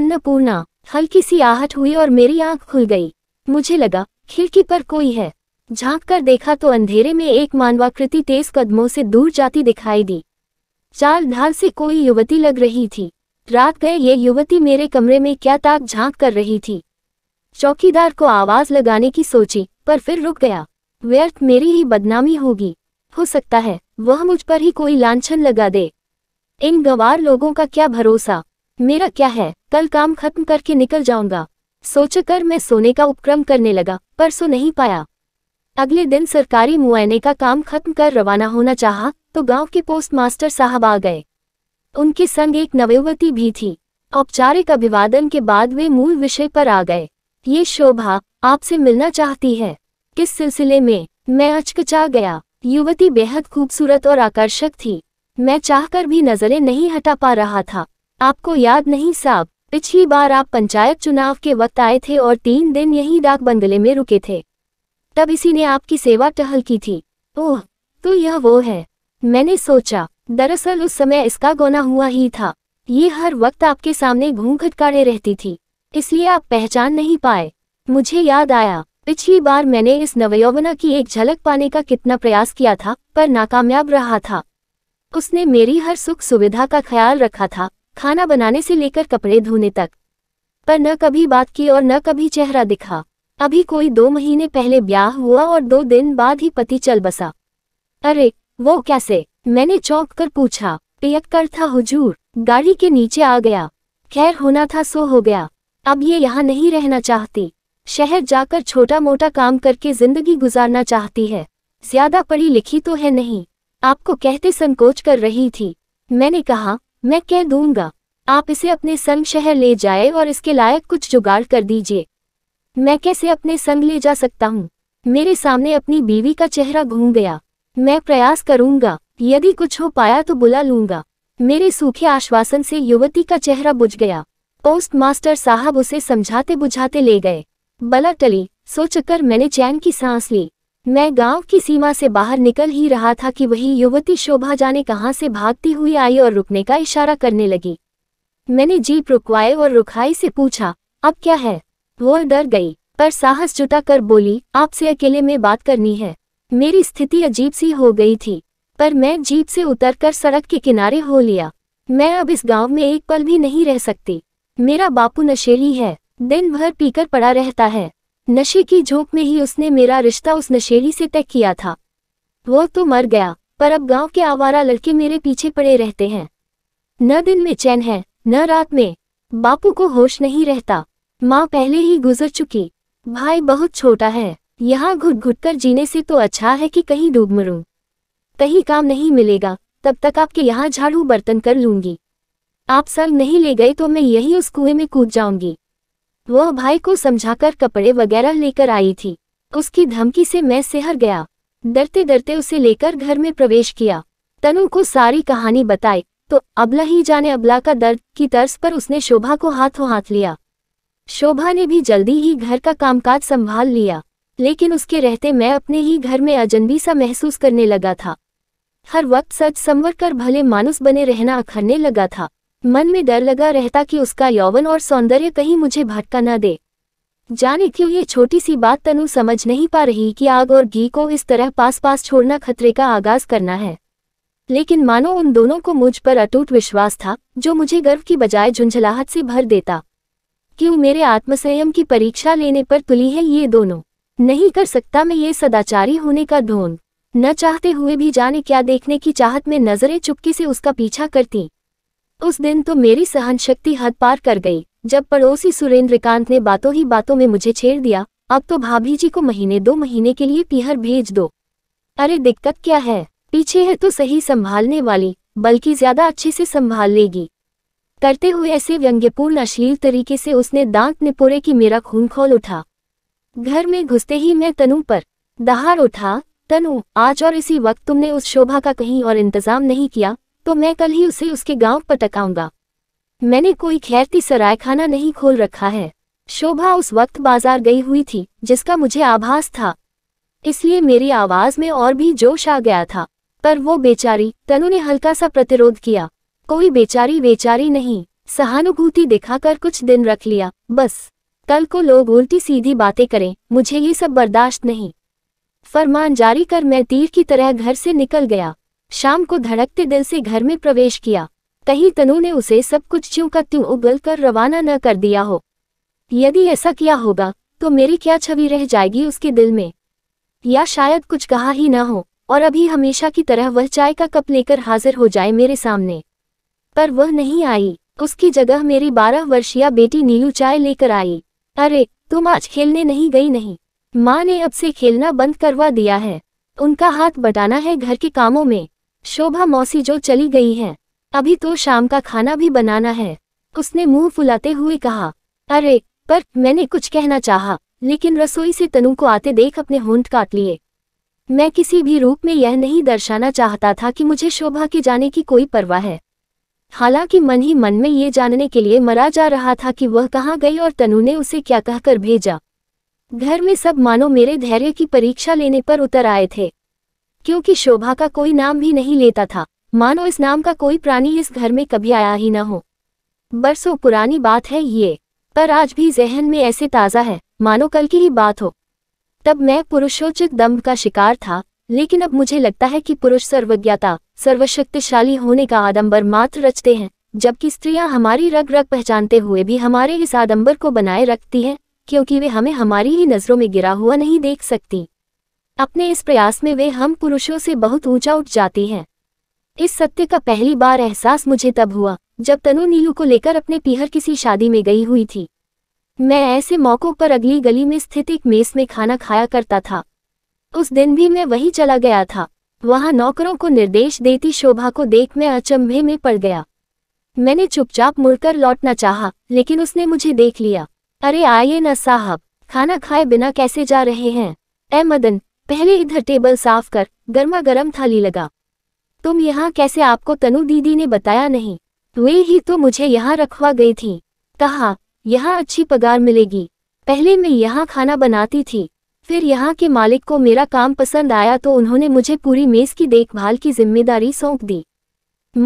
अन्नपूर्णा हल्की सी आहट हुई और मेरी आंख खुल गई मुझे लगा खिड़की पर कोई है झांक कर देखा तो अंधेरे में एक मानवाकृति तेज कदमों से दूर जाती दिखाई दी चाल ढाल से कोई युवती लग रही थी रात गए ये युवती मेरे कमरे में क्या ताक झांक कर रही थी चौकीदार को आवाज लगाने की सोची पर फिर रुक गया व्यर्थ मेरी ही बदनामी होगी हो सकता है वह मुझ पर ही कोई लांछन लगा दे इन गवार लोगों का क्या भरोसा मेरा क्या है कल काम खत्म करके निकल जाऊंगा सोचकर मैं सोने का उपक्रम करने लगा पर सो नहीं पाया अगले दिन सरकारी मुआयने का काम खत्म कर रवाना होना चाहा तो गांव के पोस्ट मास्टर साहब आ गए उनके संग एक नवयुवती भी थी औपचारिक अभिवादन के बाद वे मूल विषय पर आ गए ये शोभा आपसे मिलना चाहती है किस सिलसिले में मैं अचकचा गया युवती बेहद खूबसूरत और आकर्षक थी मैं चाहकर भी नजरें नहीं हटा पा रहा था आपको याद नहीं साहब पिछली बार आप पंचायत चुनाव के वक्त आए थे और तीन दिन यही डाक बंगले में रुके थे तब इसी ने आपकी सेवा टहल की थी ओह तो यह वो है मैंने सोचा दरअसल उस समय इसका गोना हुआ ही था ये हर वक्त आपके सामने घूम खटकारे रहती थी इसलिए आप पहचान नहीं पाए मुझे याद आया पिछली बार मैंने इस नवयौवना की एक झलक पाने का कितना प्रयास किया था पर नाकामयाब रहा था उसने मेरी हर सुख सुविधा का ख्याल रखा था खाना बनाने से लेकर कपड़े धोने तक पर न कभी बात की और न कभी चेहरा दिखा अभी कोई दो महीने पहले ब्याह हुआ और दो दिन बाद ही पति चल बसा अरे वो कैसे मैंने चौंक कर पूछा पियक्कर था हुजूर गाड़ी के नीचे आ गया खैर होना था सो हो गया अब ये यहाँ नहीं रहना चाहती शहर जाकर छोटा मोटा काम करके जिंदगी गुजारना चाहती है ज्यादा पढ़ी लिखी तो है नहीं आपको कहते संकोच कर रही थी मैंने कहा मैं कह दूंगा आप इसे अपने संग शहर ले जाए और इसके लायक कुछ जुगाड़ कर दीजिए मैं कैसे अपने संग ले जा सकता हूँ मेरे सामने अपनी बीवी का चेहरा घूम गया मैं प्रयास करूंगा यदि कुछ हो पाया तो बुला लूंगा मेरे सूखे आश्वासन से युवती का चेहरा बुझ गया पोस्ट मास्टर साहब उसे समझाते बुझाते ले गए बला टली सोचकर मैंने चैन की सांस ली मैं गांव की सीमा से बाहर निकल ही रहा था कि वही युवती शोभा जाने कहां से भागती हुई आई और रुकने का इशारा करने लगी मैंने जीप रुकवाए और रुखाई से पूछा अब क्या है वो डर गई पर साहस जुटा कर बोली आपसे अकेले में बात करनी है मेरी स्थिति अजीब सी हो गई थी पर मैं जीप से उतरकर सड़क के किनारे हो लिया मैं अब इस गांव में एक पल भी नहीं रह सकती मेरा बापू नशेली है दिन भर पीकर पड़ा रहता है नशे की झोंक में ही उसने मेरा रिश्ता उस नशेड़ी से तय किया था वो तो मर गया पर अब गांव के आवारा लड़के मेरे पीछे पड़े रहते हैं न दिन में चैन है न रात में बापू को होश नहीं रहता माँ पहले ही गुजर चुकी भाई बहुत छोटा है यहाँ घुट घुट कर जीने से तो अच्छा है कि कहीं डूब मरूं कहीं काम नहीं मिलेगा तब तक आपके यहाँ झाड़ू बर्तन कर लूंगी आप सर नहीं ले गए तो मैं यही उस कुएं में कूद जाऊंगी वह भाई को समझाकर कपड़े वगैरह लेकर आई थी उसकी धमकी से मैं सिहर गया डरते डरते उसे लेकर घर में प्रवेश किया तनु को सारी कहानी बताई तो अबला ही जाने अबला का दर्द की तर्ज पर उसने शोभा को हाथों हाथ लिया शोभा ने भी जल्दी ही घर का कामकाज संभाल लिया लेकिन उसके रहते मैं अपने ही घर में अजनबी सा महसूस करने लगा था हर वक्त सच संवर कर भले मानुस बने रहना अखरने लगा था मन में डर लगा रहता कि उसका यौवन और सौंदर्य कहीं मुझे भटका न दे जाने क्यों ये छोटी सी बात तनु समझ नहीं पा रही कि आग और घी को इस तरह पास पास छोड़ना खतरे का आगाज करना है लेकिन मानो उन दोनों को मुझ पर अटूट विश्वास था जो मुझे गर्व की बजाय झुंझलाहट से भर देता क्यों मेरे आत्मसंयम की परीक्षा लेने पर तुली है ये दोनों नहीं कर सकता मैं ये सदाचारी होने का ढोंग न चाहते हुए भी जाने क्या देखने की चाहत में नजरें चुपके से उसका पीछा करती उस दिन तो मेरी सहन शक्ति हद पार कर गई जब पड़ोसी सुरेंद्रकांत ने बातों ही बातों में मुझे छेड़ दिया अब तो भाभी जी को महीने दो महीने के लिए पीहर भेज दो अरे दिक्कत क्या है पीछे है तो सही संभालने वाली बल्कि ज्यादा अच्छे से संभाल लेगी करते हुए ऐसे व्यंग्यपूर्ण अश्लील तरीके से उसने दांत निपोरे की मेरा खून खोल उठा घर में घुसते ही मैं तनु पर दहाड़ उठा तनु आज और इसी वक्त तुमने उस शोभा का कहीं और इंतजाम नहीं किया तो मैं कल ही उसे उसके गांव पटकाऊंगा मैंने कोई खैरती सरायखाना नहीं खोल रखा है शोभा उस वक्त बाजार गई हुई थी जिसका मुझे आभास था इसलिए मेरी आवाज में और भी जोश आ गया था पर वो बेचारी तनु ने हल्का सा प्रतिरोध किया कोई बेचारी बेचारी नहीं सहानुभूति दिखाकर कुछ दिन रख लिया बस कल को लोग उल्टी सीधी बातें करें मुझे ये सब बर्दाश्त नहीं फरमान जारी कर मैं तीर की तरह घर से निकल गया शाम को धड़कते दिल से घर में प्रवेश किया कहीं तनु ने उसे सब कुछ क्यों का त्यों उबल कर रवाना न कर दिया हो यदि ऐसा किया होगा तो मेरी क्या छवि रह जाएगी उसके दिल में या शायद कुछ कहा ही न हो और अभी हमेशा की तरह वह चाय का कप लेकर हाजिर हो जाए मेरे सामने पर वह नहीं आई उसकी जगह मेरी बारह वर्षीय बेटी नीलू चाय लेकर आई अरे तुम आज खेलने नहीं गई नहीं माँ ने अब से खेलना बंद करवा दिया है उनका हाथ बटाना है घर के कामों में शोभा मौसी जो चली गई है अभी तो शाम का खाना भी बनाना है उसने मुंह फुलाते हुए कहा अरे पर मैंने कुछ कहना चाहा लेकिन रसोई से तनु को आते देख अपने होंठ काट लिए मैं किसी भी रूप में यह नहीं दर्शाना चाहता था कि मुझे शोभा के जाने की कोई परवाह है हालांकि मन ही मन में ये जानने के लिए मरा जा रहा था कि वह कहाँ गई और तनु ने उसे क्या कहकर भेजा घर में सब मानो मेरे धैर्य की परीक्षा लेने पर उतर आए थे क्योंकि शोभा का कोई नाम भी नहीं लेता था मानो इस नाम का कोई प्राणी इस घर में कभी आया ही न हो बरसों पुरानी बात है ये पर आज भी जहन में ऐसे ताज़ा है मानो कल की ही बात हो तब मैं पुरुषोचित दम्भ का शिकार था लेकिन अब मुझे लगता है कि पुरुष सर्वज्ञता सर्वशक्तिशाली होने का आदम्बर मात्र रचते हैं जबकि स्त्रियां हमारी रग रग पहचानते हुए भी हमारे इस आदम्बर को बनाए रखती हैं क्योंकि वे हमें हमारी ही नज़रों में गिरा हुआ नहीं देख सकती अपने इस प्रयास में वे हम पुरुषों से बहुत ऊंचा उठ जाती हैं इस सत्य का पहली बार एहसास मुझे तब हुआ जब तनु नीलू को लेकर अपने पीहर किसी शादी में गई हुई थी मैं ऐसे मौक़ों पर अगली गली में स्थित एक मेस में खाना खाया करता था उस दिन भी मैं वही चला गया था वहां नौकरों को निर्देश देती शोभा को देख मैं अचंभे में पड़ गया मैंने चुपचाप मुड़कर लौटना चाहा लेकिन उसने मुझे देख लिया अरे आइए न साहब खाना खाए बिना कैसे जा रहे हैं ए मदन पहले इधर टेबल साफ कर गर्मा गर्म थाली लगा तुम यहाँ कैसे आपको तनु दीदी ने बताया नहीं वे ही तो मुझे यहाँ रखवा गई थी कहा यहाँ अच्छी पगार मिलेगी पहले मैं यहाँ खाना बनाती थी फिर यहाँ के मालिक को मेरा काम पसंद आया तो उन्होंने मुझे पूरी मेज़ की देखभाल की जिम्मेदारी सौंप दी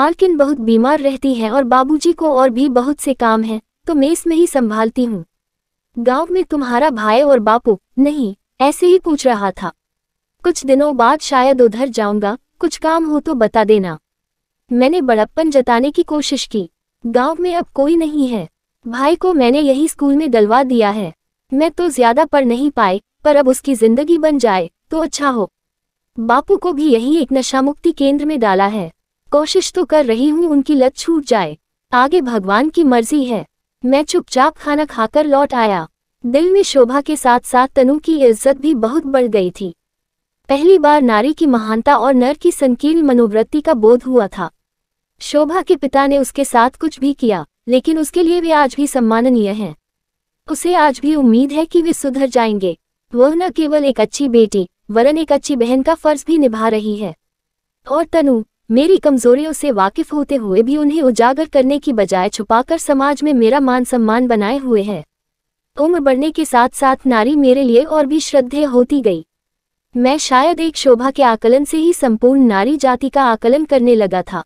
मालकिन बहुत बीमार रहती है और बाबूजी को और भी बहुत से काम हैं तो मेज़ में ही संभालती हूँ गांव में तुम्हारा भाई और बापू नहीं ऐसे ही पूछ रहा था कुछ दिनों बाद शायद उधर जाऊंगा कुछ काम हो तो बता देना मैंने बड़प्पन जताने की कोशिश की गांव में अब कोई नहीं है भाई को मैंने यही स्कूल में डलवा दिया है मैं तो ज्यादा पढ़ नहीं पाए पर अब उसकी जिंदगी बन जाए तो अच्छा हो बापू को भी यही एक नशा मुक्ति केंद्र में डाला है कोशिश तो कर रही हूँ उनकी लत छूट जाए आगे भगवान की मर्जी है मैं चुपचाप खाना खाकर लौट आया दिल में शोभा के साथ साथ तनु की इज्जत भी बहुत बढ़ गई थी पहली बार नारी की महानता और नर की संकीर्ण मनोवृत्ति का बोध हुआ था शोभा के पिता ने उसके साथ कुछ भी किया लेकिन उसके लिए वे आज भी सम्माननीय हैं उसे आज भी उम्मीद है कि वे सुधर जाएंगे वह न केवल एक अच्छी बेटी वरन एक अच्छी बहन का फर्ज भी निभा रही है और तनु मेरी कमजोरियों से वाकिफ होते हुए भी उन्हें उजागर करने की बजाय छुपाकर समाज में मेरा मान सम्मान बनाए हुए है उम्र बढ़ने के साथ साथ नारी मेरे लिए और भी श्रद्धेय होती गई मैं शायद एक शोभा के आकलन से ही संपूर्ण नारी जाति का आकलन करने लगा था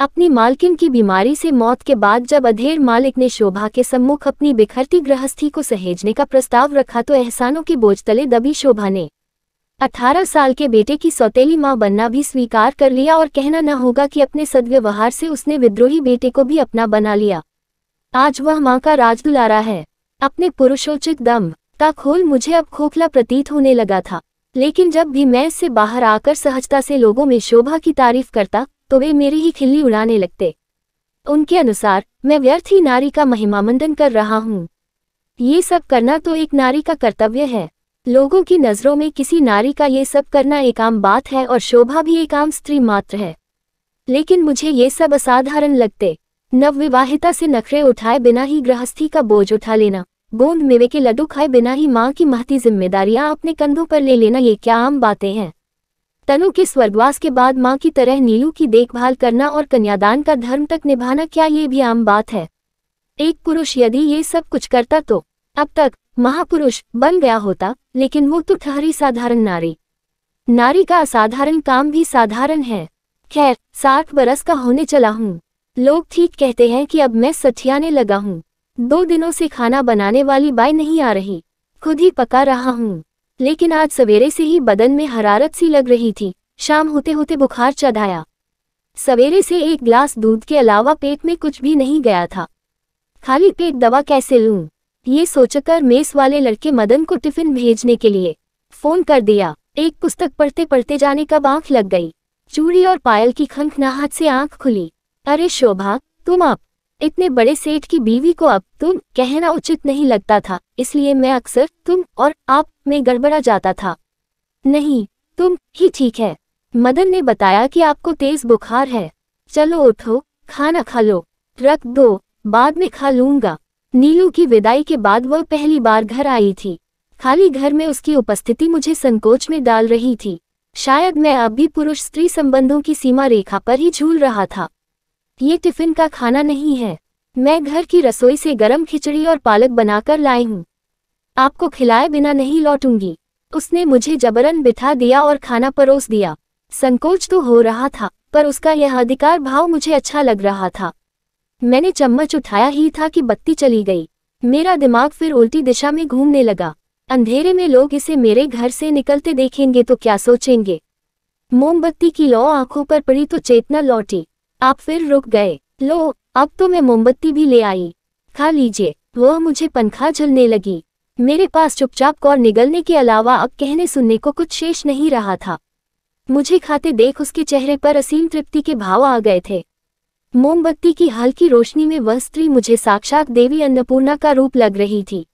अपनी मालकिन की बीमारी से मौत के बाद जब अधेर मालिक ने शोभा के सम्मुख अपनी बिखरती गृहस्थी को सहेजने का प्रस्ताव रखा तो एहसानों के बोझ तले दबी शोभा ने अठारह साल के बेटे की सौतेली माँ बनना भी स्वीकार कर लिया और कहना न होगा कि अपने सदव्यवहार से उसने विद्रोही बेटे को भी अपना बना लिया आज वह माँ का राज दुलारा है अपने पुरुषोचित दम का खोल मुझे अब खोखला प्रतीत होने लगा था लेकिन जब भी मैं इससे बाहर आकर सहजता से लोगों में शोभा की तारीफ करता तो वे मेरी ही खिल्ली उड़ाने लगते उनके अनुसार मैं व्यर्थ ही नारी का महिमामंडन कर रहा हूँ ये सब करना तो एक नारी का कर्तव्य है लोगों की नज़रों में किसी नारी का ये सब करना एक आम बात है और शोभा भी एक आम स्त्री मात्र है लेकिन मुझे ये सब असाधारण लगते नवविवाहिता से नखरे उठाए बिना ही गृहस्थी का बोझ उठा लेना गोंद मेवे के लड्डू खाए बिना ही माँ की महती जिम्मेदारियां अपने कंधों पर ले लेना ये क्या आम बातें हैं तनु के स्वर्गवास के बाद माँ की तरह नीलू की देखभाल करना और कन्यादान का धर्म तक निभाना क्या ये भी आम बात है एक पुरुष यदि ये सब कुछ करता तो अब तक महापुरुष बन गया होता लेकिन वो तो ठहरी साधारण नारी नारी का असाधारण काम भी साधारण है खैर साठ बरस का होने चला हूँ लोग ठीक कहते हैं कि अब मैं सठियाने लगा हूँ दो दिनों से खाना बनाने वाली बाई नहीं आ रही खुद ही पका रहा हूँ लेकिन आज सवेरे से ही बदन में हरारत सी लग रही थी शाम होते होते बुखार चढ़ाया सवेरे से एक ग्लास दूध के अलावा पेट में कुछ भी नहीं गया था खाली पेट दवा कैसे लूं? ये सोचकर मेस वाले लड़के मदन को टिफिन भेजने के लिए फोन कर दिया एक पुस्तक पढ़ते पढ़ते जाने कब आंख लग गई चूड़ी और पायल की नाहत से आंख खुली अरे शोभा तुम आप इतने बड़े सेठ की बीवी को अब तुम कहना उचित नहीं लगता था इसलिए मैं अक्सर तुम और आप में गड़बड़ा जाता था नहीं तुम ही ठीक है मदन ने बताया कि आपको तेज बुखार है चलो उठो खाना खा लो रख दो बाद में खा लूंगा नीलू की विदाई के बाद वह पहली बार घर आई थी खाली घर में उसकी उपस्थिति मुझे संकोच में डाल रही थी शायद मैं अब भी पुरुष स्त्री संबंधों की सीमा रेखा पर ही झूल रहा था ये टिफिन का खाना नहीं है मैं घर की रसोई से गरम खिचड़ी और पालक बनाकर लाई हूँ आपको खिलाए बिना नहीं लौटूंगी उसने मुझे जबरन बिठा दिया और खाना परोस दिया संकोच तो हो रहा था पर उसका यह अधिकार भाव मुझे अच्छा लग रहा था मैंने चम्मच उठाया ही था कि बत्ती चली गई मेरा दिमाग फिर उल्टी दिशा में घूमने लगा अंधेरे में लोग इसे मेरे घर से निकलते देखेंगे तो क्या सोचेंगे मोमबत्ती की लौ आंखों पर पड़ी तो चेतना लौटी आप फिर रुक गए लो अब तो मैं मोमबत्ती भी ले आई खा लीजिए वह मुझे पंखा झलने लगी मेरे पास चुपचाप और निगलने के अलावा अब कहने सुनने को कुछ शेष नहीं रहा था मुझे खाते देख उसके चेहरे पर असीम तृप्ति के भाव आ गए थे मोमबत्ती की हल्की रोशनी में वह स्त्री मुझे साक्षात देवी अन्नपूर्णा का रूप लग रही थी